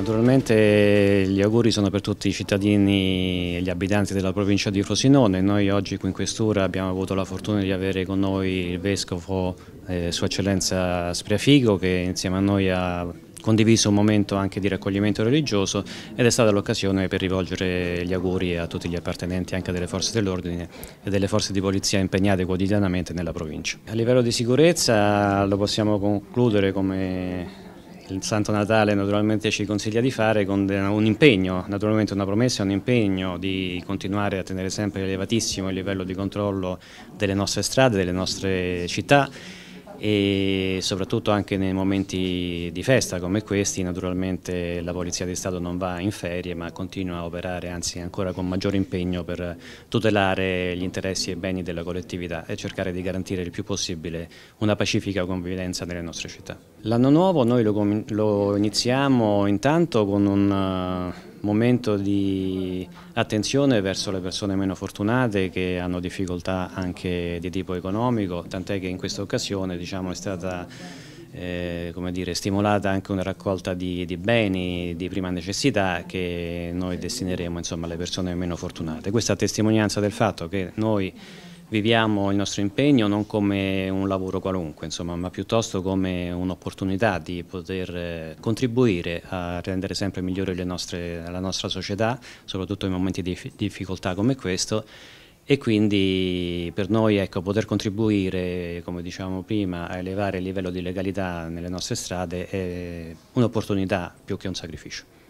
Naturalmente gli auguri sono per tutti i cittadini e gli abitanti della provincia di Frosinone. Noi oggi qui in questura abbiamo avuto la fortuna di avere con noi il Vescovo eh, Sua Eccellenza Spriafigo che insieme a noi ha condiviso un momento anche di raccoglimento religioso ed è stata l'occasione per rivolgere gli auguri a tutti gli appartenenti anche delle forze dell'ordine e delle forze di polizia impegnate quotidianamente nella provincia. A livello di sicurezza lo possiamo concludere come il Santo Natale naturalmente ci consiglia di fare con un impegno, naturalmente una promessa un impegno di continuare a tenere sempre elevatissimo il livello di controllo delle nostre strade, delle nostre città e soprattutto anche nei momenti di festa come questi naturalmente la Polizia di Stato non va in ferie ma continua a operare anzi ancora con maggior impegno per tutelare gli interessi e i beni della collettività e cercare di garantire il più possibile una pacifica convivenza nelle nostre città. L'anno nuovo noi lo, lo iniziamo intanto con un momento di attenzione verso le persone meno fortunate che hanno difficoltà anche di tipo economico, tant'è che in questa occasione diciamo, è stata eh, dire, stimolata anche una raccolta di, di, beni di prima necessità che noi destineremo insomma, alle persone meno fortunate. Questa testimonianza del fatto che noi viviamo il nostro impegno non come un lavoro qualunque, insomma, ma piuttosto come un'opportunità di poter eh, contribuire a rendere sempre migliore nostre, la nostra società, soprattutto in momenti di difficoltà come questo. E quindi per noi ecco, poter contribuire, come dicevamo prima, a elevare il livello di legalità nelle nostre strade è un'opportunità più che un sacrificio.